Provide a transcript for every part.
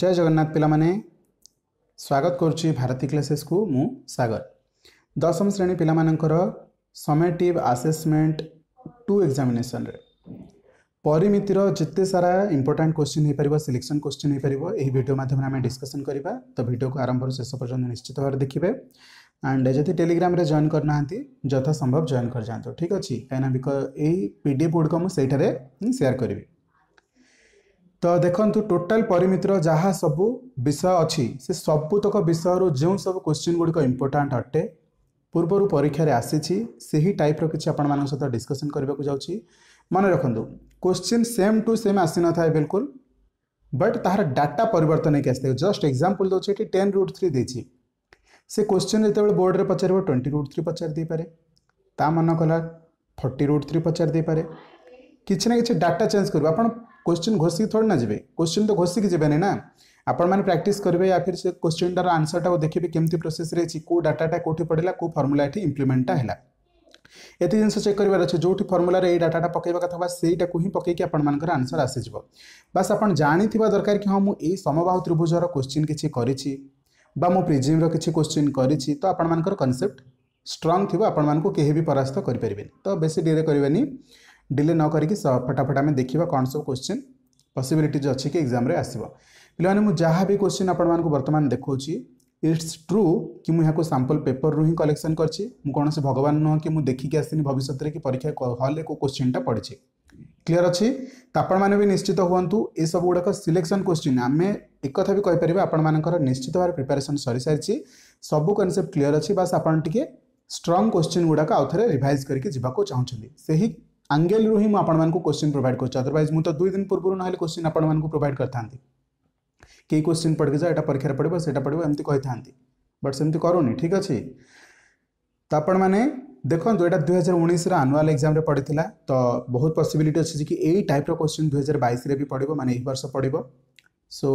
जय जगन्नाथ पाने स्वागत करुच्ची भारती क्लासेस को मु सागर दशम श्रेणी पिलामानंकर समेटिव आसेसमेंट टू एग्जामिनेशन रे परिमितिर जिते सारा इम्पोर्टाट क्वेश्चन हो पार सिलेक्शन क्वेश्चन हो पार यही भिडियो मध्यम आम डिस्कसन करवा तो भिडियो को आरंभ शेष पर्यटन निश्चित भाव देखिए एंड जदि टेलीग्राम जॉन करना यथसंभव जॉन कर जातु ठीक अच्छे कहीं बिक यही पी डी गुड़क मुझे सेयार करी तो देखु टोटाल परिमितर जहाँ सब विषय अच्छी से सबुतक विषय रू जो सब क्वेश्चन गुड़िक इम्पोर्टाट अटे पूर्वर परीक्षा आसी टाइप रिच्छे आपण सहित डिस्कसन करने को मन रखुद क्वेश्चन सेम टू सेम आसी न था बिल्कुल बट तार डाटा पर जस्ट एक्जामपल दूसरे ये टेन रुट थ्री देती से क्वेश्चन जो बोर्ड में पचार ट्वेंटी रुट थ्री पचारिपे मन कला फर्टी रुट थ्री पचारिपे कि ना कि डाटा चेंज कर क्वेश्चन घोषिक थोड़ी ना जी क्वेश्चन तो घोषिक जी ना आपण मैंने प्राक्ट करेंगे या फिर से क्वेश्चन टार आंसर टाक देखिए कमी प्रोसेस कौ डाटाटा कौटी पड़ा कौ फर्मुला ये इम्प्लीमेंटा है ये जिन चेक कर जो फर्मुलार ये डाटाटा पकड़ कथा को ही हिं कि आपर आंसर आसीज बास आप जाणी दरकार कि हाँ मुझे समबाहु त्रिभुजर क्वेश्चन किसी करो प्रिजिम्र किसी क्वेश्चन करो आपर कनसेप्ट स्ट्रंग थी आपण भी परास्त करें तो बेस डेरे करवानी डिले न करके फटाफट आम देखा कौन सब क्वेश्चन पसबिलिटीज अच्छे कि एक्जाम आसव पे जहाँ भी क्वेश्चन आपँक बर्तमान देखा इट्स ट्रु कि मुझे सांपल पेपर रु ही कलेक्शन करें भगवान नुह कि देखिकी आसनी भविष्य में कि परीक्षा हल्ले को क्वेश्चन टा पढ़े क्लीयर अच्छे तो आपने निश्चित हूँ यह सब गुड़ाक सिलेक्शन क्वेश्चन आम एक भी कहींपर आपर निश्चित भाव प्रिपेरेसन सरी सारी सब कनसेप्ट क्लीयर अच्छी बास आपे स्ट्रंग क्वेश्चन गुड़ाक आउ थे रिभाइज करके चाहूँ से ही आंगेल रु हिं आपको क्वेश्चन प्रोवैड कर अदरवैज मुझे दुई दिन पूर्व ना क्वेश्चन आपको प्रोवैड कर था कई क्वेश्चन पढ़ के जाओ परीक्षा पड़ा से एमती एम था बट सेम कर ठीक अच्छे तो आप देखो ये दुई हजार उन्नीस रनुआल एक्जाम पड़ी तो बहुत पसबिलिट अच्छे कि यही टाइप रोश्चिन् दुई हजार बैस में भी पड़ो मान यही वर्ष पड़ो सो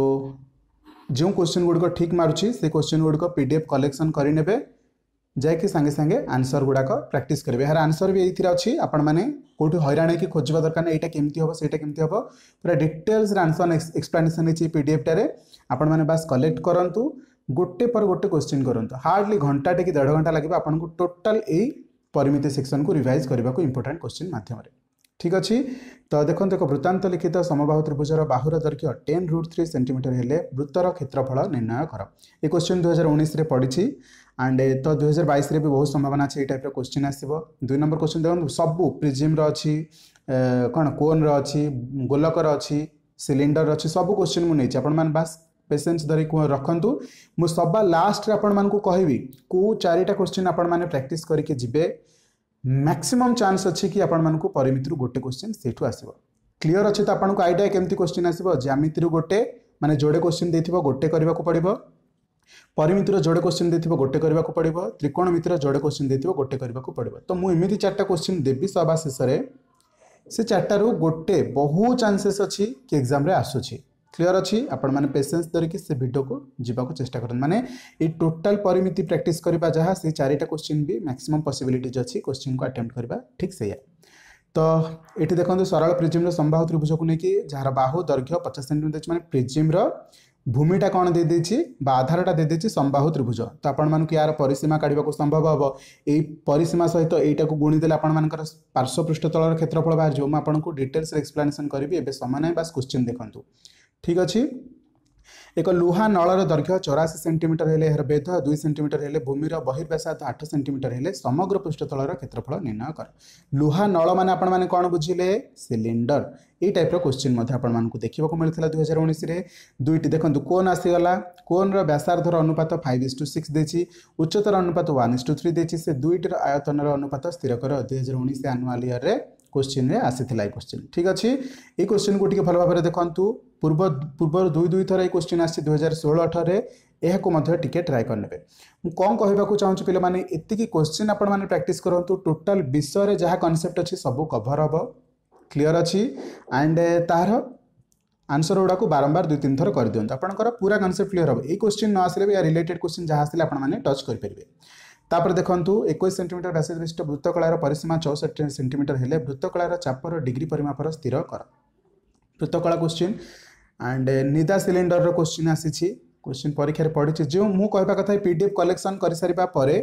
जो क्वेश्चन गुड़िक ठिक मारूँ से क्वेश्चन गुड़िक पी डी एफ कलेक्शन करे ଯାଇକି ସାଙ୍ଗେ ସାଙ୍ଗେ ଆନ୍ସର୍ ଗୁଡ଼ାକ ପ୍ରାକ୍ଟିସ୍ କରିବେ ଏହାର ଆନ୍ସର୍ ବି ଏଇଥିରେ ଅଛି ଆପଣମାନେ କେଉଁଠି ହଇରାଣ ହେଇକି ଖୋଜିବା ଦରକାର ନାହିଁ ଏଇଟା କେମିତି ହେବ ସେଇଟା କେମିତି ହେବ ପୁରା ଡିଟେଲ୍ସରେ ଆନ୍ସର୍ ଏକ୍ସପ୍ଲାନେସନ୍ ହେଇଛି ପିଡ଼ିଏଫ୍ଟାରେ ଆପଣମାନେ ବାସ୍ କଲେକ୍ଟ କରନ୍ତୁ ଗୋଟେ ପରେ ଗୋଟେ କୋଶ୍ଚିନ୍ କରନ୍ତୁ ହାର୍ଡ଼ଲି ଘଣ୍ଟାଟେ କି ଦେଢ଼ ଘଣ୍ଟା ଲାଗିବ ଆପଣଙ୍କୁ ଟୋଟାଲ୍ ଏଇ ପରିମିତି ସେକ୍ସନ୍କୁ ରିଭାଇଜ୍ କରିବାକୁ ଇମ୍ପୋର୍ଟାଣ୍ଟ କୋଶ୍ଚିନ୍ ମାଧ୍ୟମରେ ଠିକ୍ ଅଛି ତ ଦେଖନ୍ତୁ ଏକ ବୃତ୍ତାନ୍ତ ଲିଖିତ ସମବାହୁ ତ୍ରିଭୁଜର ବାହୁର ଦୈର୍ଘ୍ୟ ଟେନ୍ ରୁଟ୍ ଥ୍ରୀ ସେଣ୍ଟିମିଟର ହେଲେ ବୃତ୍ତର କ୍ଷେତ୍ରଫଳ ନିର୍ଣ୍ଣୟ କର ଏ କ୍ୱେଶ୍ଚିନ୍ ଦୁଇହଜାର ଉଣେଇଶରେ ପଡ଼ିଛି અને તો 2022 રે બી બહુત સંભાવના છે આઈ ટાઈપ રે ક્વેશ્ચન આસિબો 2 નંબર ક્વેશ્ચન દેખન સબ પ્રિઝમ ર અછી કોન કોન ર અછી ગોલક ર અછી સિલિન્ડર ર અછી સબ ક્વેશ્ચન મુ નઈ છે આપણ માન બસ પેશન્સ ધરી કો રખંતું મુ સબા લાસ્ટ આપણ માન કુ કહીવી કુ ચાર આટા ક્વેશ્ચન આપણ માને પ્રેક્ટિસ કરી કે જીબે મેક્સિમમ ચાન્સ છે કે આપણ માન કુ પરિમિતર ગોટે ક્વેશ્ચન સેઠુ આસિબો ક્લિયર છે તો આપણ કો આઈટાઈ કેમતી ક્વેશ્ચન આસિબો જામિત્રુ ગોટે મને જોડે ક્વેશ્ચન દેતીબો ગોટે કરીવા કો પડીબો ପରିମିତିର ଯୋଡ଼େ କୋଶ୍ଚିନ୍ ଦେଇଥିବ ଗୋଟେ କରିବାକୁ ପଡ଼ିବ ତ୍ରିକୋଣମିତିର ଯୋଡ଼େ କୋଶ୍ଚିନ୍ ଦେଇଥିବ ଗୋଟେ କରିବାକୁ ପଡ଼ିବ ତ ମୁଁ ଏମିତି ଚାରିଟା କୋଶ୍ଚିନ୍ ଦେବି ସବା ଶେଷରେ ସେ ଚାରିଟାରୁ ଗୋଟେ ବହୁ ଚାନ୍ସେସ୍ ଅଛି କି ଏକ୍ଜାମ୍ରେ ଆସୁଛି କ୍ଲିଅର୍ ଅଛି ଆପଣମାନେ ପେସେନ୍ସ ଧରିକି ସେ ଭିଡ଼ିଓକୁ ଯିବାକୁ ଚେଷ୍ଟା କରନ୍ତୁ ମାନେ ଏଇ ଟୋଟାଲ୍ ପରିମିତି ପ୍ରାକ୍ଟିସ୍ କରିବା ଯାହା ସେଇ ଚାରିଟା କୋଶ୍ଚିନ୍ ବି ମ୍ୟାକ୍ସିମମ୍ ପସିବିଲିଟିଜ୍ ଅଛି କୋଶ୍ଚିନ୍କୁ ଆଟେମ୍ପ୍ଟ କରିବା ଠିକ୍ ସେଇଆ ତ ଏଠି ଦେଖନ୍ତୁ ସରଳ ପ୍ରିଜିମ୍ର ସମ୍ବାହ ତ୍ରିଭୁଜକୁ ନେଇକି ଯାହାର ବାହୁ ଦୈର୍ଘ୍ୟ ପଚାଶ ସେଣ୍ଟିମିଟର ଅଛି ମାନେ ପ୍ରିଜିମ୍ର ভূমিটা କ'ଣ ଦେଇଦେଇଛି ବା ଆଧାରଟା ଦେଇଦେଇଛି ସମବାହୁ ତ୍ରିଭୁଜ ତ ଆପଣମାନଙ୍କୁ ଏହାର ପରିସୀମା କାଢ଼ିବାକୁ ସମ୍ଭବ ହେବ ଏଇ ପରିସୀମା ସହିତ ଏଇଟାକୁ ଗୁଣିଦେଲେ ଆପଣମାନଙ୍କର ପାର୍ଶ୍ୱପୃଷ୍ଠ ତଳର କ୍ଷେତ୍ରଫଳ ବାହାରିଯିବ ମୁଁ ଆପଣଙ୍କୁ ଡିଟେଲ୍ସରେ ଏକ୍ସପ୍ଲାନେସନ୍ କରିବି ଏବେ ସମାନ ବାସ୍ କୋଶ୍ଚିନ୍ ଦେଖନ୍ତୁ ଠିକ୍ ଅଛି ଏକ ଲୁହା ନଳର ଦୈର୍ଘ୍ୟ ଚଉରାଶୀ ସେଣ୍ଟିମିଟର ହେଲେ ଏହାର ବେଧ ଦୁଇ ସେଣ୍ଟିମିଟର ହେଲେ ଭୂମିର ବହିର୍ବ୍ୟାସାର୍ଦ୍ଧ ଆଠ ସେଣ୍ଟିମିଟର ହେଲେ ସମଗ୍ର ପୃଷ୍ଠତଳର କ୍ଷେତ୍ରଫଳ ନିର୍ଣ୍ଣୟ କର ଲୁହା ନଳ ମାନେ ଆପଣମାନେ କ'ଣ ବୁଝିଲେ ସିଲିଣ୍ଡର ଏଇ ଟାଇପ୍ର କୋଶ୍ଚିନ୍ ମଧ୍ୟ ଆପଣମାନଙ୍କୁ ଦେଖିବାକୁ ମିଳିଥିଲା ଦୁଇ ହଜାର ଉଣେଇଶରେ ଦୁଇଟି ଦେଖନ୍ତୁ କୋନ୍ ଆସିଗଲା କୋନ୍ର ବ୍ୟାସାର୍ଦ୍ଧର ଅନୁପାତ ଫାଇଭ୍ ଇସ୍ ଟୁ ସିକ୍ସ ଦେଇଛି ଉଚ୍ଚତର ଅନୁପାତ ୱାନ୍ ଇସ୍ ଟୁ ଥ୍ରୀ ଦେଇଛି ସେ ଦୁଇଟିର ଆୟତନର ଅନୁପାତ ସ୍ଥିର କର ଦୁଇ ହଜାର ଉଣେଇଶ ଆନୁଆଲ୍ ଇୟର୍ରେ କୋଶ୍ଚିନ୍ରେ ଆସିଥିଲା ଏଇ କୋଶ୍ଚିନ୍ ଠିକ୍ ଅଛି এই କୋଶ୍ଚିନ୍କୁ ଟିକେ ଭଲ ଭାବରେ ଦେଖନ୍ତୁ ପୂର୍ବ ପୂର୍ବରୁ ଦୁଇ দুই থর এই কোশ্চিন আসছে দুই হাজার ষোহল অঠরে ଏହାକୁ ମଧ୍ୟ ଟିକେ ଟ୍ରାଏ କରିନେବେ ମୁଁ କ'ଣ କହିବାକୁ ଚାହୁଁଛି ପିଲାମାନେ ଏତିକି କୋଶ୍ଚିନ୍ ଆପଣମାନେ ପ୍ରାକ୍ଟିସ୍ କରନ୍ତୁ ଟୋଟାଲ୍ ବିଷୟରେ ଯାହା କନସେପ୍ଟ ଅଛି ସବୁ କଭର୍ ହେବ କ୍ଲିଅର୍ ଅଛି ଆଣ୍ଡ ତାହାର ଆନ୍ସର ଗୁଡ଼ାକୁ ବାରମ୍ବାର ଦୁଇ ତିନି ଥର କରିଦିଅନ୍ତୁ ଆପଣଙ୍କର ପୁରା କନସେପ୍ଟ କ୍ଲିଅର୍ ହେବ ଏଇ କୋଶ୍ଚିନ୍ ନ ଆସିଲେ ବି ୟା ରିଲେଟେଡ୍ କୋଶ୍ଚିନ୍ ଯାହା ଆସିଲେ ଆପଣମାନେ ଟଚ୍ କରିପାରିବେ ତାପରେ ଦେଖନ୍ତୁ ଏକୋଇଶ ସେଣ୍ଟିମିଟର ବ୍ୟାସ ବିଶିଷ୍ଟ ବୃତ୍ତକଳାର ପରିସୀମା ଚଉଷଠି ସେଣ୍ଟିମିଟର ହେଲେ ବୃତ୍ତକଳାର ଚାପର ଡିଗ୍ରୀ ପରିମାପର ସ୍ଥିର କର ବୃତ୍ତକଳା କୋଶ୍ଚିନ୍ ଆଣ୍ଡ ନିଦା ସିଲିଣ୍ଡରର କୋଶ୍ଚିନ୍ ଆସିଛି କୋଶ୍ଚିନ୍ ପରୀକ୍ଷାରେ ପଡ଼ିଛି ଯେଉଁ ମୁଁ କହିବା କଥା ପି ଡି ଏଫ୍ କଲେକ୍ସନ୍ କରିସାରିବା ପରେ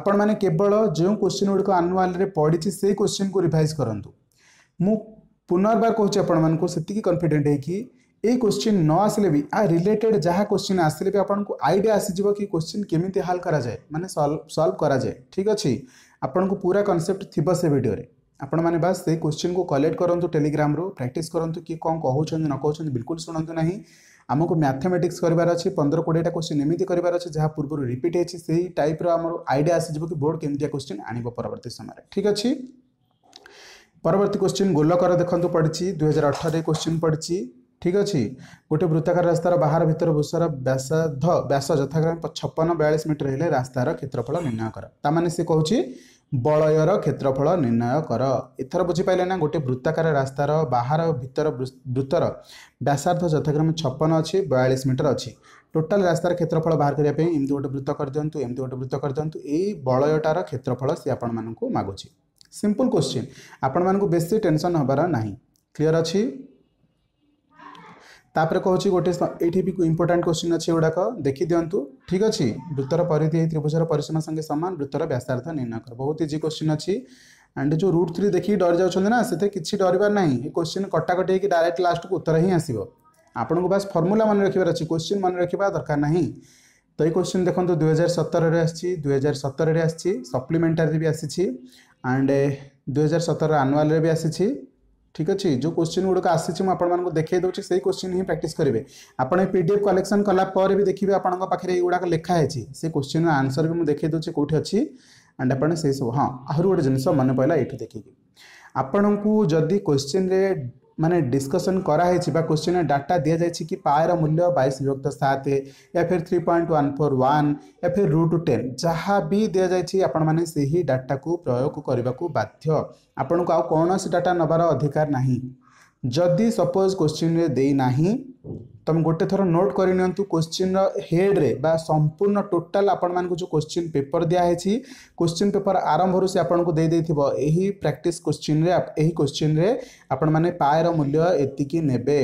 ଆପଣମାନେ କେବଳ ଯେଉଁ କୋଶ୍ଚିନ୍ ଗୁଡ଼ିକ ଆନୁଆଲ୍ରେ ପଡ଼ିଛି ସେଇ କୋଶ୍ଚିନ୍କୁ ରିଭାଇଜ୍ କରନ୍ତୁ ମୁଁ ପୁନର୍ବାର କହୁଛି ଆପଣମାନଙ୍କୁ ସେତିକି କନଫିଡେଣ୍ଟ ହେଇକି এই কোশ্চিন ন আসলে বি આ રિલેટેડ ଯାହା কোশ্চিন আসলে বি ଆପଣଙ୍କୁ আইডিয়া ଆସିଯିବ କି কোশ্চিন କେମିତି ହଲ୍ କରାଯାଏ ମାନେ ସଲ୍ଭ କରାଯାଏ ଠିକ୍ ଅଛି ଆପଣଙ୍କୁ ପୁରା କନସେପ୍ଟ ଥିବ ସେ ଭିଡ଼ିଓରେ ଆପଣମାନେ ବାସ୍ ସେଇ କୋଶ୍ଚିନ୍କୁ କଲେକ୍ଟ କରନ୍ତୁ ଟେଲିଗ୍ରାମରୁ ପ୍ରାକ୍ଟିସ୍ କରନ୍ତୁ କି କ'ଣ କହୁଛନ୍ତି ନ କହୁଛନ୍ତି ବିଲକୁଲ ଶୁଣନ୍ତୁ ନାହିଁ ଆମକୁ ମ୍ୟାଥମେଟିକ୍ସ କରିବାର ଅଛି ପନ୍ଦର କୋଡ଼ିଏଟା କୋଶ୍ଚିନ୍ ଏମିତି କରିବାର ଅଛି ଯାହା ପୂର୍ବରୁ ରିପିଟ୍ ହେଇଛି ସେଇ ଟାଇପ୍ର ଆମର ଆଇଡ଼ିଆ ଆସିଯିବ କି ବୋର୍ଡ଼ କେମିତିଆ କୋଶ୍ଚିନ୍ ଆଣିବ ପରବର୍ତ୍ତୀ ସମୟରେ ଠିକ୍ ଅଛି ପରବର୍ତ୍ତୀ କୋଶ୍ଚିନ୍ ଗୋଲକର ଦେଖନ୍ତୁ ପଡ଼ିଛି ଦୁଇହଜାର ଅଠରରେ କୋଶ୍ଚିନ୍ ପଡ଼ିଛି ঠিক ଅଛି ଗୋଟେ ବୃତ୍ତାକାର ରାସ୍ତାର ବାହାର ଭିତର ଭୂଷାର ବ୍ୟାସାଧ ବ୍ୟାସ ଯଥାକ୍ରମେ ଛପନ ବୟାଳିଶ ମିଟର ହେଲେ ରାସ୍ତାର କ୍ଷେତ୍ରଫଳ ନିର୍ଣ୍ଣୟ କର ତାମାନେ ସେ କହୁଛି ବଳୟର କ୍ଷେତ୍ରଫଳ ନିର୍ଣ୍ଣୟ କର ଏଥର ବୁଝିପାରିଲେ ନା ଗୋଟେ ବୃତ୍ତାକାର ରାସ୍ତାର ବାହାର ଭିତର ବୃତ୍ତର ବ୍ୟାସାର୍ଦ୍ଧ ଯଥାକ୍ରମେ ଛପନ ଅଛି ବୟାଳିଶ ମିଟର ଅଛି ଟୋଟାଲ୍ ରାସ୍ତାର କ୍ଷେତ୍ରଫଳ ବାହାର କରିବା ପାଇଁ ଏମିତି ଗୋଟେ ବୃତ୍ତ କରିଦିଅନ୍ତୁ ଏମିତି ଗୋଟେ ବୃତ୍ତ କରିଦିଅନ୍ତୁ ଏଇ ବଳୟଟାର କ୍ଷେତ୍ରଫଳ ସେ ଆପଣମାନଙ୍କୁ ମାଗୁଛି ସିମ୍ପଲ୍ କ୍ୱେଶ୍ଚିନ୍ ଆପଣମାନଙ୍କୁ ବେଶୀ ଟେନସନ୍ ହେବାର ନାହିଁ କ୍ଲିଅର୍ ଅଛି ତାପରେ କହୁଛି ଗୋଟେ ଏଇଠି ବି ଇମ୍ପୋର୍ଟାଣ୍ଟ କ୍ୱେଶ୍ଚିନ୍ ଅଛି ଏଗୁଡ଼ାକ ଦେଖିଦିଅନ୍ତୁ ଠିକ୍ ଅଛି ବୃତ୍ତର ପରିଧି ତ୍ରିଭୁଜର ପରିସୀମା ସଙ୍ଗେ ସମାନ ବୃତ୍ତର ବ୍ୟାସାର୍ଥ ନିର୍ଣ୍ଣୟ କର ବହୁତ ଇଜି କ୍ୱେଶ୍ଚିନ୍ ଅଛି ଆଣ୍ଡ ଯେଉଁ ରୁଟ୍ ଥ୍ରୀ ଦେଖିକି ଡରି ଯାଉଛନ୍ତି ନା ସେଥିରେ କିଛି ଡରିବାର ନାହିଁ ଏ କ୍ୱେଶ୍ଚିନ୍ କଟାକଟି ହେଇକି ଡାଇରେକ୍ଟ ଲାଷ୍ଟକୁ ଉତ୍ତର ହିଁ ଆସିବ ଆପଣଙ୍କୁ ବାସ୍ ଫର୍ମୁଲା ମନେ ରଖିବାର ଅଛି କ୍ୱେଶ୍ଚିନ୍ ମନେ ରଖିବା ଦରକାର ନାହିଁ ତ ଏଇ କ୍ୱେଶ୍ଚିନ୍ ଦେଖନ୍ତୁ ଦୁଇହଜାର ସତରରେ ଆସିଛି ଦୁଇହଜାର ସତରରେ ଆସିଛି ସପ୍ଲିମେଣ୍ଟାରୀ ବି ଆସିଛି ଆଣ୍ଡ ଦୁଇହଜାର ସତରର ଆନୁଆଲରେ ବି ଆସିଛି ठीक अच्छे जो क्वेश्चन गुड़क आसी आप देखेदेगी से क्वेश्चन ही प्राक्ट करेंगे आपड़ पी डी एफ कलेक्शन कालापर भी देखिए आपखे युवाक लिखाई से क्वेश्चन आंसर भी मुझे देखे देखेदेव कौटी अच्छी एंड आप हाँ आहुरी गोटे जिनस मन पड़ा ये देखिए आपण को जदि क्वेश्चन माने डिस्कसन कराई क्वेश्चन डाटा दि जाए कि पायर मूल्य बैश विभक्त सात या फिर three point one four one या फिर रुट टेन जहाँ भी दि जाए आपण मैंने से ही डाटा को प्रयोग करने को बाध्य आपण को आउ कौन डाटा नबार अधिकार नहीं जदि सपोज क्वेश्चन देना तुम गोटे थर नोट करोश्चि हेड्रे संपूर्ण टोटाल आपण मानक जो क्वेश्चन पेपर दिखाई क्वेश्चन पेपर आरंभ से आपन दे दे प्राक्ट क्वेश्चन क्वेश्चन आपण मैंने पायर मूल्य ने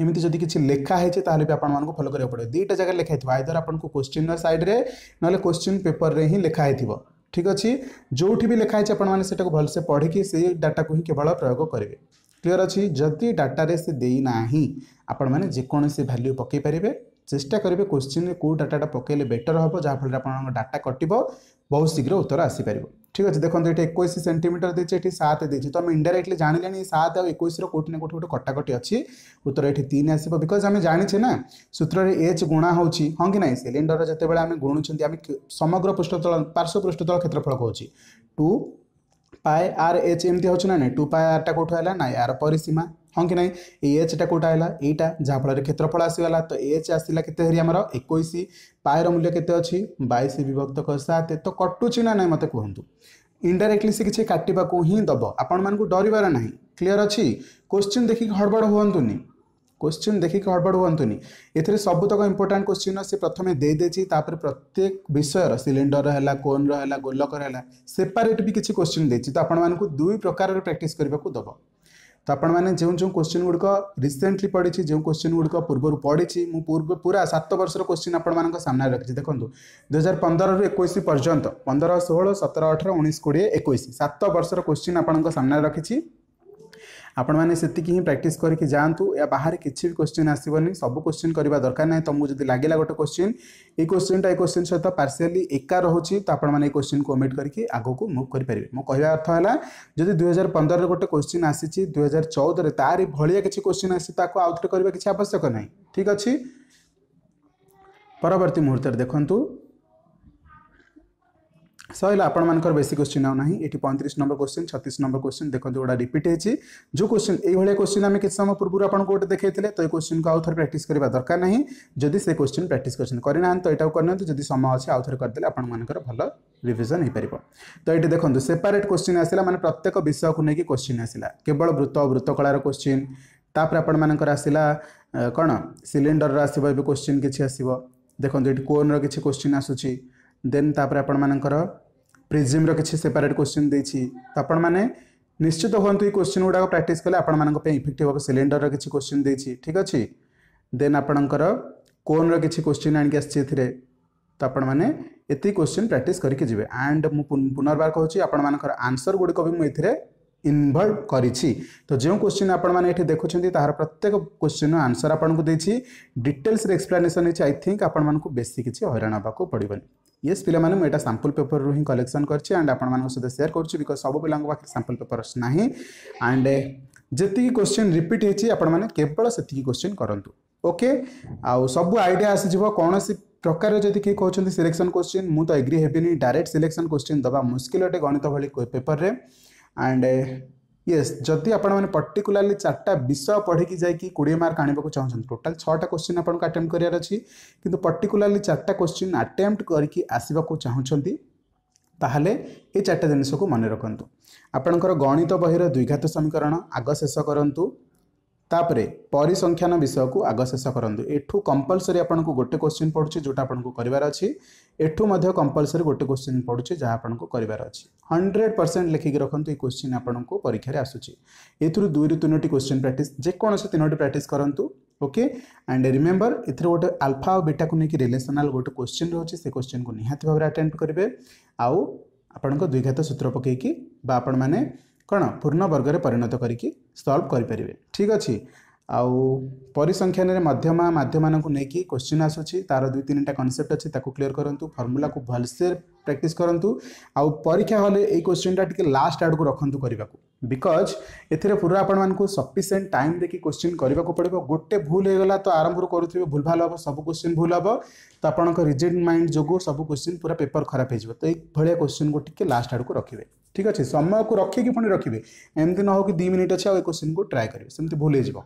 एमती जदि किसी लिखाही है आपको फलो करा पड़े दुईटा जगह लिखाई थोड़ा आईदर आपको क्वेश्चन सैड्रे ना क्वेश्चन पेपर में ही लिखाही थी ठीक अच्छे जो भी लिखा लिखाही आपने भलसे पढ़ी से डाटा को ही केवल प्रयोग करेंगे କ୍ଲିଅର୍ ଅଛି ଯଦି ଡାଟାରେ ସେ ଦେଇନାହିଁ ଆପଣମାନେ ଯେକୌଣସି ଭ୍ୟାଲ୍ୟୁ ପକାଇ ପାରିବେ ଚେଷ୍ଟା କରିବେ କୋଶ୍ଚିନ୍ରେ କେଉଁ ଡାଟାଟା ପକାଇଲେ ବେଟର୍ ହେବ ଯାହାଫଳରେ ଆପଣଙ୍କ ଡାଟା କଟିବ ବହୁତ ଶୀଘ୍ର ଉତ୍ତର ଆସିପାରିବ ଠିକ୍ ଅଛି ଦେଖନ୍ତୁ ଏଠି ଏକୋଇଶ ସେଣ୍ଟିମିଟର ଦେଇଛି ଏଠି ସାତ ଦେଇଛି ତ ଆମେ ଇଣ୍ଡାଇରେକ୍ଟଲି ଜାଣିଲେଣି ସାତ ଆଉ ଏକୋଇଶର କେଉଁଠି ନା କେଉଁଠି ଗୋଟେ କଟାକଟି ଅଛି ଉତ୍ତର ଏଠି ତିନି ଆସିବ ବିକଜ୍ ଆମେ ଜାଣିଛେ ନା ସୂତ୍ରରେ ଏଚ୍ ଗୁଣା ହେଉଛି ହଁ କି ନାହିଁ ସିଲିଣ୍ଡର ଯେତେବେଳେ ଆମେ ଗୁଣୁଛନ୍ତି ଆମେ ସମଗ୍ର ପୃଷ୍ଠତଳ ପାର୍ଶ୍ୱ ପୃଷ୍ଠତଳ କ୍ଷେତ୍ରଫଳ କହୁଛି ଟୁ ପାଏ ଆର୍ ଏଚ୍ ଏମିତି ହେଉଛି ନା ନାହିଁ ଟୁ ପାଏ ଆର୍ଟା କେଉଁଠୁ ହେଲା ନା ଏହାର ପରିସୀମା ହଁ କି ନାହିଁ ଏ ଏଚ୍ଟା କେଉଁଟା ହେଲା ଏଇଟା ଯାହାଫଳରେ କ୍ଷେତ୍ରଫଳ ଆସିଗଲା ତ ଏଚ୍ ଆସିଲା କେତେ ହେରି ଆମର ଏକୋଇଶ ପାଏର ମୂଲ୍ୟ କେତେ ଅଛି ବାଇଶ ବିଭକ୍ତ ସାତ ତ କଟୁଛି ନା ନାହିଁ ମୋତେ କୁହନ୍ତୁ ଇଣ୍ଡାଇରେକ୍ଟଲି ସେ କିଛି କାଟିବାକୁ ହିଁ ଦେବ ଆପଣମାନଙ୍କୁ ଡରିବାର ନାହିଁ କ୍ଲିଅର୍ ଅଛି କୋଶ୍ଚିନ୍ ଦେଖିକି ହଡ଼ବଡ଼ ହୁଅନ୍ତୁନି क्वेश्चन ଦେଖିକି हड़बड़ ହୁଅନ୍ତୁନି ଏଥିରେ ସବୁତକ इंपोर्टां क्वेश्चन ସେ ପ୍ରଥମେ ଦେଇଦେଇଛି ତାପରେ ପ୍ରତ୍ୟେକ ବିଷୟର सिलिंडर ହେଲା कोन ହେଲା ଗୋଲକର ହେଲା ସେପାରେଟ୍ ବି କିଛି क्वेश्चन ଦେଇଛି ତ ଆପଣମାନଙ୍କୁ ଦୁଇ ପ୍ରକାରର ପ୍ରାକ୍ଟିସ୍ କରିବାକୁ ଦେବ ତ ଆପଣମାନେ ଯେଉଁ ଯେଉଁ जो ଗୁଡ଼ିକ ରିସେଣ୍ଟଲି ପଢ଼ିଛି ଯେଉଁ जो ଗୁଡ଼ିକ ପୂର୍ବରୁ ପଢ଼ିଛି ମୁଁ मुझे ପୁରା ସାତ ବର୍ଷର क्वेश्चन ଆପଣମାନଙ୍କ ସାମ୍ନାରେ ରଖିଛି ଦେଖନ୍ତୁ ଦୁଇହଜାର ପନ୍ଦରରୁ ଏକୋଇଶ ପର୍ଯ୍ୟନ୍ତ ପନ୍ଦର ଷୋହଳ ସତର ଅଠର ଉଣେଇଶ କୋଡ଼ିଏ ଏକୋଇଶ ସାତ ବର୍ଷର सत ଆପଣଙ୍କ ସାମ୍ନାରେ ରଖିଛି आपण मैंने से प्राक्ट करके जातु या बाहर किसी भी क्वेश्चन आसवन सब क्वेश्चन करवा दरकार ना तुमको जब लगे गोटे क्वेश्चन ये क्वेश्चनटा ये क्वेश्चन सहित पार्सीआली एका रोचे तो आपश्चिन को ओमिट करके आगे मुव करेंगे मो कह अर्थ है जब दुई हजार पंद्रह गोटे क्वेश्चन आसी दुई हजार चौदह तार भाया किसी क्वेश्चन आक आउट थे करवा किसी आवश्यक ना ठीक अच्छे परवर्त मुहूर्त देखूँ ସରିଲା ଆପଣମାନଙ୍କର ବେଶୀ କୋଶ୍ଚିନ୍ ଆଉ ନାହିଁ ଏଠି ପଇଁତିରିଶ ନମ୍ବର କୋଶ୍ଚିନ୍ ଛତିଶ ନମ୍ବର କୋଶ୍ଚିନ୍ ଦେଖନ୍ତୁ ଗୋଟା ରିପିଟ୍ ହେଇଛି ଯେଉଁ କୋଶ୍ଚିନ୍ ଏଇଭଳିଆ କୋଶ୍ଚିନ୍ ଆମେ କିଛି ସମୟ ପୂର୍ବରୁ ଆପଣଙ୍କୁ ଗୋଟେ ଦେଖାଇଥିଲେ ତ ଏ କୋଶ୍ଚିନ୍କୁ ଆଉ ଥରେ ପ୍ରାକ୍ଟିସ୍ କରିବା ଦରକାର ନାହିଁ ଯଦି ସେ କୋଶ୍ଚିନ୍ ପ୍ରାକ୍ଟିସ୍ କରିଛନ୍ତି କରିନାହାନ୍ତି ତ ଏଇଟାକୁ କରିନିଅନ୍ତୁ ଯଦି ସମୟ ଅଛି ଆଉ ଥରେ କରିଦେଲେ ଆପଣମାନଙ୍କର ଭଲ ରିଭିଜନ୍ ହୋଇପାରିବ ତ ଏଇଠି ଦେଖନ୍ତୁ ସେପାରେଟ୍ କୋଶ୍ଚିନ୍ ଆସିଲା ମାନେ ପ୍ରତ୍ୟେକ ବିଷୟକୁ ନେଇକି କୋଶ୍ଚିନ୍ ଆସିଲା କେବଳ ବୃତ୍ତ ବୃତ୍ତକଳାର କୋଶ୍ଚିନ୍ ତାପରେ ଆପଣମାନଙ୍କର ଆସିଲା କ'ଣ ସିଲିଣ୍ଡରର ଆସିବ ଏବେ କୋଶ୍ଚିନ୍ କିଛି ଆସିବ ଦେଖନ୍ତୁ ଏଠି କୋନ୍ର କିଛି କୋଶ୍ଚିନ୍ ଆସୁଛି ଦେନ୍ ତାପରେ ଆପଣମାନଙ୍କର ପ୍ରିଜିମ୍ର କିଛି ସେପାରେଟ୍ କୋଶ୍ଚିନ୍ ଦେଇଛି ତ ଆପଣମାନେ ନିଶ୍ଚିତ ହୁଅନ୍ତୁ ଏଇ କୋଶ୍ଚିନ୍ ଗୁଡ଼ାକ ପ୍ରାକ୍ଟିସ୍ କଲେ ଆପଣମାନଙ୍କ ପାଇଁ ଇଫେକ୍ଟିଭ୍ ହେବ ସିଲିଣ୍ଡରର କିଛି କୋଶ୍ଚିନ୍ ଦେଇଛି ଠିକ୍ ଅଛି ଦେନ୍ ଆପଣଙ୍କର କୋନ୍ର କିଛି କୋଶ୍ଚିନ୍ ଆଣିକି ଆସିଛି ଏଥିରେ ତ ଆପଣମାନେ ଏତିକି କୋଶ୍ଚିନ୍ ପ୍ରାକ୍ଟିସ୍ କରିକି ଯିବେ ଆଣ୍ଡ ମୁଁ ପୁନର୍ବାର କହୁଛି ଆପଣମାନଙ୍କର ଆନ୍ସର୍ ଗୁଡ଼ିକ ବି ମୁଁ ଏଥିରେ ইনভলভ করেছি তো যে কোশ্চিন আপনার এটি দেখুছেন তাহার প্রত্যেক কোশ্চিন আনসর আপনার দিয়েছি ডিটেলসরে এক্সপ্লানেসন হয়েছে আই থিঙ্ক আপনার বেশি কিছু হইরাণ হওয়া পড়বনি ये पे मुझे सांपल पेपर रु कलेक्शन करेंड आपत सेयर करके सब पिला सांपल पेपर ना एंड जी क्वेश्चन रिपीट होवल से क्वेश्चन करूँ ओके आ सब आईडिया आसीज कौन प्रकार जी किए कौन सिलेक्शन क्वेश्चन मुझे तो एग्री हेनी डायरेक्ट सिलेक्शन क्वेश्चन दबा मुस्किल अटे गणित भेपर में एंड ୟେସ୍ ଯଦି ଆପଣମାନେ ପର୍ଟିକୁଲାରଲି ଚାରିଟା ବିଷୟ ପଢ଼ିକି ଯାଇକି କୋଡ଼ିଏ ମାର୍କ ଆଣିବାକୁ ଚାହୁଁଛନ୍ତି ଟୋଟାଲ୍ ଛଅଟା କୋଶ୍ଚିନ୍ ଆପଣଙ୍କୁ ଆଟେମ୍ପ୍ଟ କରିବାର ଅଛି କିନ୍ତୁ ପର୍ଟିକୁଲାରଲି ଚାରିଟା କୋଶ୍ଚିନ୍ ଆଟେମ୍ପ୍ଟ କରିକି ଆସିବାକୁ ଚାହୁଁଛନ୍ତି ତାହେଲେ ଏ ଚାରିଟା ଜିନିଷକୁ ମନେ ରଖନ୍ତୁ ଆପଣଙ୍କର ଗଣିତ ବହିର ଦ୍ୱିଘାତ ସମୀକରଣ ଆଗ ଶେଷ କରନ୍ତୁ ତାପରେ ପରିସଂଖ୍ୟାନ ବିଷୟକୁ ଆଗ ଶେଷ କରନ୍ତୁ ଏଠୁ କମ୍ପଲସରି ଆପଣଙ୍କୁ ଗୋଟେ କୋଶ୍ଚିନ୍ ପଡ଼ୁଛି ଯେଉଁଟା ଆପଣଙ୍କୁ କରିବାର ଅଛି ଏଠୁ ମଧ୍ୟ କମ୍ପଲସରି ଗୋଟେ କୋଶ୍ଚିନ୍ ପଡ଼ୁଛି ଯାହା ଆପଣଙ୍କୁ କରିବାର ଅଛି ହଣ୍ଡ୍ରେଡ଼ ପରସେଣ୍ଟ ଲେଖିକି ରଖନ୍ତୁ ଏଇ କୋଶ୍ଚିନ୍ ଆପଣଙ୍କୁ ପରୀକ୍ଷାରେ ଆସୁଛି ଏଥିରୁ ଦୁଇରୁ ତିନୋଟି କୋଶ୍ଚିନ୍ ପ୍ରାକ୍ଟିସ୍ ଯେକୌଣସି ତିନୋଟି ପ୍ରାକ୍ଟିସ୍ କରନ୍ତୁ ଓକେ ଆଣ୍ଡ ରିମେମ୍ବର ଏଥିରେ ଗୋଟେ ଆଲଫା ଆଉ ବିଟାକୁ ନେଇକି ରିଲେସନାଲ୍ ଗୋଟେ କୋଶ୍ଚିନ୍ ରହୁଛି ସେ କୋଶ୍ଚିନ୍କୁ ନିହାତି ଭାବରେ ଆଟେମ୍ପ୍ଟ କରିବେ ଆଉ ଆପଣଙ୍କ ଦ୍ୱିଘାତ ସୂତ୍ର ପକାଇକି ବା ଆପଣମାନେ कहाँ पूर्ण वर्गले परिणत ठीक सल्भ आउ ठिक अहि आउँ परिसंख्यान माध्यमा माध्यम क्वेश्चन आसु तार दुई तिनटा कन्सेप्ट अस्ति क्लियर गरु को भलसे प्राक्स गरु आउ परीक्षा हले क्वेसन टा टे लास्ट आडको रक बिकज ए पूरा आपण म सफिसेन्ट टाइमदेखि क्वेसन गर्नु पर्यो गए भुल आरम्भ भुल भाव सबै क्वेसन भुल हो त आपणको रिजेन्ट माइंड जुन सब क्वेश्चन पूरा पेपर खराब क्वेश्चन को टिकै लास्ट को रे ঠিক ଅଛି ସମୟକୁ ରଖିକି ପୁଣି ରଖିବେ ଏମିତି ନ ହେଉ କି ଦୁଇ ମିନିଟ୍ ଅଛି ଆଉ ଏ କୋଶ୍ଚିନ୍କୁ ଟ୍ରାଏ କରିବେ ସେମିତି ଭୁଲ ହେଇଯିବ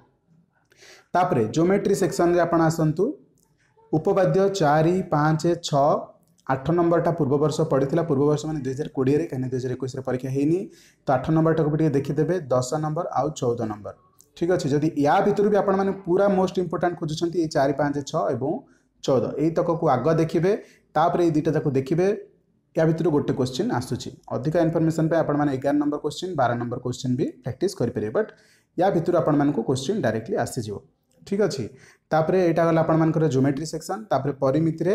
ତାପରେ ଜୋମେଟ୍ରି ସେକ୍ସନ୍ରେ ଆପଣ ଆସନ୍ତୁ ଉପବାଦ୍ୟ ଚାରି ପାଞ୍ଚ ଛଅ ଆଠ ନମ୍ବରଟା ପୂର୍ବବର୍ଷ ପଡ଼ିଥିଲା ପୂର୍ବବର୍ଷ ମାନେ ଦୁଇହଜାର କୋଡ଼ିଏରେ କାହିଁକି ଦୁଇହଜାର ଏକୋଇଶରେ ପରୀକ୍ଷା ହେଇନି ତ ଆଠ ନମ୍ବରଟାକୁ ବି ଟିକେ ଦେଖିଦେବେ ଦଶ ନମ୍ବର ଆଉ ଚଉଦ ନମ୍ବର ଠିକ୍ ଅଛି ଯଦି ୟା ଭିତରୁ ବି ଆପଣମାନେ ପୁରା ମୋଷ୍ଟ ଇମ୍ପୋର୍ଟାଣ୍ଟ ଖୋଜୁଛନ୍ତି ଏଇ ଚାରି ପାଞ୍ଚ ଛଅ ଏବଂ ଚଉଦ ଏଇ ତକକୁ ଆଗ ଦେଖିବେ ତାପରେ ଏଇ ଦୁଇଟା ଯାକୁ ଦେଖିବେ ୟା ଭିତରୁ ଗୋଟେ କ୍ୱେଶ୍ଚିନ୍ ଆସୁଛି ଅଧିକା ଇନଫର୍ମେସନ୍ ପାଇଁ ଆପଣମାନେ ଏଗାର ନମ୍ବର କ୍ୱେଶ୍ଚିନ୍ ବାର ନମ୍ବର କ୍ୱେଶ୍ଚିନ୍ ବି ପ୍ରାକ୍ଟିସ୍ କରିପାରିବେ ବଟ୍ ୟା ଭିତରୁ ଆପଣମାନଙ୍କୁ କ୍ୱେଶ୍ଚିନ୍ ଡାଇରେକ୍ଟଲି ଆସିଯିବ ଠିକ୍ ଅଛି ତାପରେ ଏଇଟା ଗଲା ଆପଣମାନଙ୍କର ଜୋମେଟ୍ରି ସେକ୍ସନ୍ ତାପରେ ପରିମିତିରେ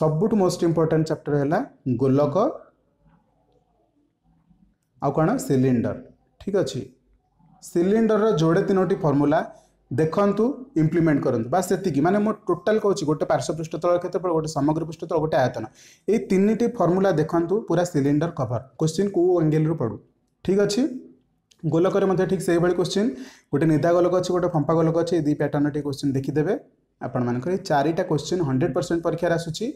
ସବୁଠୁ ମୋଷ୍ଟ ଇମ୍ପୋର୍ଟାଣ୍ଟ ଚାପ୍ଟର ହେଲା ଗୋଲକ ଆଉ କ'ଣ ସିଲିଣ୍ଡର ଠିକ୍ ଅଛି ସିଲିଣ୍ଡରର ଯୋଡ଼େ ତିନୋଟି ଫର୍ମୁଲା ଦେଖନ୍ତୁ ଇମ୍ପ୍ଲିମେଣ୍ଟ କରନ୍ତୁ ବାସ୍ ସେତିକି ମାନେ ମୁଁ ଟୋଟାଲ୍ କହୁଛି ଗୋଟେ ପାର୍ଶ୍ୱ ପୃଷ୍ଠ ତଳ କ୍ଷେତ୍ରଫଳ ଗୋଟେ ସମଗ୍ର ପୃଷ୍ଠ ତଳ ଗୋଟେ ଆୟତନ ଏଇ ତିନିଟି ଫର୍ମୁଲା ଦେଖନ୍ତୁ ପୁରା ସିଲିଣ୍ଡର କଭର କୋଶ୍ଚିନ୍ କେଉଁ ଆଙ୍ଗେଲରୁ ପଡ଼ୁ ଠିକ୍ ଅଛି ଗୋଲକରେ ମଧ୍ୟ ଠିକ୍ ସେହିଭଳି କୋଶ୍ଚିନ୍ ଗୋଟେ ନିଦା ଗୋଲକ ଅଛି ଗୋଟେ ଫମ୍ପା ଗୋଲକ ଅଛି ଏଇ ଦୁଇ ପ୍ୟାଟର୍ଣ୍ଣଟି କୋଶ୍ଚିନ୍ ଦେଖିଦେବେ ଆପଣମାନଙ୍କର ଏଇ ଚାରିଟା କୋଶ୍ଚିନ୍ ହଣ୍ଡ୍ରେଡ଼ ପରସେଣ୍ଟ ପରୀକ୍ଷାରେ ଆସୁଛି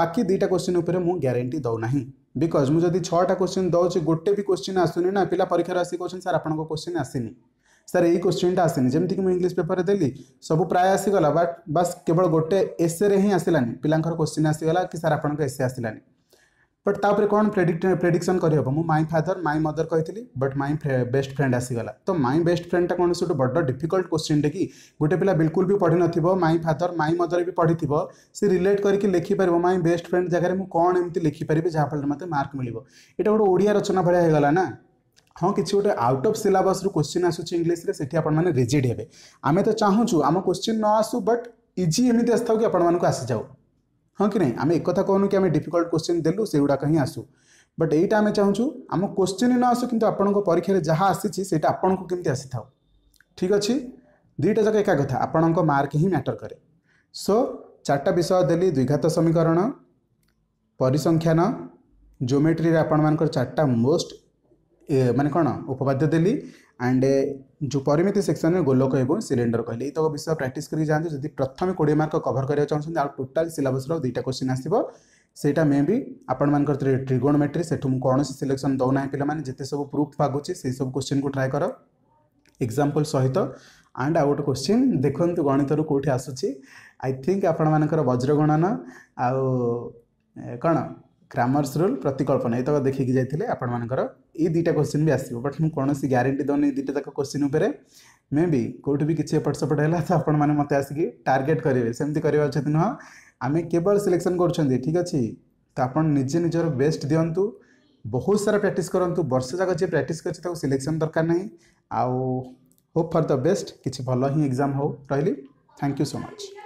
ବାକି ଦୁଇଟା କୋଶ୍ଚିନ୍ ଉପରେ ମୁଁ ଗ୍ୟାରେଣ୍ଟି ଦେଉନାହିଁ ବିକଜ୍ ମୁଁ ଯଦି ଛଅଟା କୋଶ୍ଚିନ୍ ଦେଉଛି ଗୋଟେ ବି କୋଶ୍ଚିନ୍ ଆସୁନି ନା ପିଲା ପରୀକ୍ଷାରେ ଆସିକି କହୁଛନ୍ତି ସାର୍ ଆପଣଙ୍କ କୋଶ୍ଚିନ୍ ଆସିନି सर यही क्वेश्चन टा आसे जमीक मुझ इंग्लीश पेपर देली सब प्राय आसगला बट बस केवल गोटे एसे हिं आसलानी पिलांर क्वेश्चन आसगला कि सर आपको एसे आसानी बट तापर कौन प्रेडिक्ट प्रेडिक्शन करहब मुझ माई फादर माई मदर कही बट माई बेस्ट फ्रेंड आसगला तो माई बेस्ट फ्रेंडा कौन से गोटे बड़ डिफिकल्ट क्वेश्चन टे कि गोटे पिला बिल्कुल भी पढ़ी नथ माई फादर माई मदर भी पढ़ी थी से रिलेट करके लिखिपार माई बेस्ट फ्रेंड जगह मुझ कौन एमती लिखिपारे जहाँफल मतलब मार्क मिले ये गोटे ओडिया रचना भाया होगा ना ହଁ କିଛି ଗୋଟେ ଆଉଟ୍ ଅଫ୍ ସିଲାବସ୍ରୁ କୋଶ୍ଚିନ୍ ଆସୁଛି ଇଂଲିଶରେ ସେଠି ଆପଣମାନେ ରିଜିଡ଼୍ ହେବେ ଆମେ ତ ଚାହୁଁଛୁ ଆମ କୋଶ୍ଚିନ୍ ନ ଆସୁ ବଟ୍ ଇଜି ଏମିତି ଆସିଥାଉ କି ଆପଣମାନଙ୍କୁ ଆସିଯାଉ ହଁ କି ନାହିଁ ଆମେ ଏକଥା କହୁନୁ କି ଆମେ ଡିଫିକଲ୍ଟ କୋଶ୍ଚିନ୍ ଦେଲୁ ସେଗୁଡ଼ାକ ହିଁ ଆସୁ ବଟ୍ ଏଇଟା ଆମେ ଚାହୁଁଛୁ ଆମ କୋଶ୍ଚିନ୍ ନ ଆସୁ କିନ୍ତୁ ଆପଣଙ୍କ ପରୀକ୍ଷାରେ ଯାହା ଆସିଛି ସେଇଟା ଆପଣଙ୍କୁ କେମିତି ଆସିଥାଉ ଠିକ୍ ଅଛି ଦୁଇଟା ଯାକ ଏକା କଥା ଆପଣଙ୍କ ମାର୍କ ହିଁ ମ୍ୟାଟର୍ କରେ ସୋ ଚାରିଟା ବିଷୟ ଦେଲି ଦ୍ୱିଘାତ ସମୀକରଣ ପରିସଂଖ୍ୟାନ ଜୋମେଟ୍ରିରେ ଆପଣମାନଙ୍କର ଚାରିଟା ମୋଷ୍ଟ ମାନେ କ'ଣ ଉପପାଦ୍ୟ ଦେଲି ଆଣ୍ଡ ଯେଉଁ ପରିମିତି ସେକ୍ସନ୍ରେ ଗୋଲକ ଏବଂ ସିଲିଣ୍ଡର କହିଲି ଏଇତକ ବିଷୟ ପ୍ରାକ୍ଟିସ୍ କରିକି ଯାଆନ୍ତୁ ଯଦି ପ୍ରଥମେ କୋଡ଼ିଏ ମାର୍କ କଭର୍ କରିବାକୁ ଚାହୁଁଛନ୍ତି ଆଉ ଟୋଟାଲ୍ ସିଲାବସ୍ର ଦୁଇଟା କୋଶ୍ଚିନ୍ ଆସିବ ସେଇଟା ମେ ବି ଆପଣମାନଙ୍କର ଟ୍ରିଗୋଣମେଟ୍ରି ସେଠୁ ମୁଁ କୌଣସି ସିଲେକ୍ସନ୍ ଦେଉନାହିଁ ପିଲାମାନେ ଯେତେ ସବୁ ପ୍ରୁଫ୍ ମାଗୁଛି ସେଇ ସବୁ କୋଶ୍ଚିନ୍କୁ ଟ୍ରାଏ କର ଏକ୍ଜାମ୍ପଲ୍ ସହିତ ଆଣ୍ଡ ଆଉ ଗୋଟେ କୋଶ୍ଚିନ୍ ଦେଖନ୍ତୁ ଗଣିତରୁ କେଉଁଠି ଆସୁଛି ଆଇ ଥିଙ୍କ ଆପଣମାନଙ୍କର ବଜ୍ରଗଣନ ଆଉ କ'ଣ ଗ୍ରାମର୍ସ ରୁଲ୍ ପ୍ରତିକଳ୍ପନା ଏତକ ଦେଖିକି ଯାଇଥିଲେ ଆପଣମାନଙ୍କର ଏଇ ଦୁଇଟା କୋଶ୍ଚିନ୍ ବି ଆସିବ ବଟ୍ ମୁଁ କୌଣସି ଗ୍ୟାରେଣ୍ଟି ଦେଉନି ଏଇ ଦୁଇଟା ଯାକ କୋଶ୍ଚିନ୍ ଉପରେ ମେ ବି କେଉଁଠି ବି କିଛି ଏପଟ ସେପଟ ହେଲା ତ ଆପଣମାନେ ମୋତେ ଆସିକି ଟାର୍ଗେଟ୍ କରିବେ ସେମିତି କରିବା ଉଚିତ ନୁହଁ ଆମେ କେବଳ ସିଲେକ୍ସନ୍ କରୁଛନ୍ତି ଠିକ୍ ଅଛି ତ ଆପଣ ନିଜେ ନିଜର ବେଷ୍ଟ ଦିଅନ୍ତୁ ବହୁତ ସାରା ପ୍ରାକ୍ଟିସ୍ କରନ୍ତୁ ବର୍ଷ ଯାକ ଯିଏ ପ୍ରାକ୍ଟିସ୍ କରିଛି ତାକୁ ସିଲେକ୍ସନ୍ ଦରକାର ନାହିଁ ଆଉ ହୋପ୍ ଫର୍ ଦ ବେଷ୍ଟ କିଛି ଭଲ ହିଁ ଏକ୍ଜାମ୍ ହେଉ ରହିଲି ଥ୍ୟାଙ୍କ ୟୁ ସୋ ମଚ୍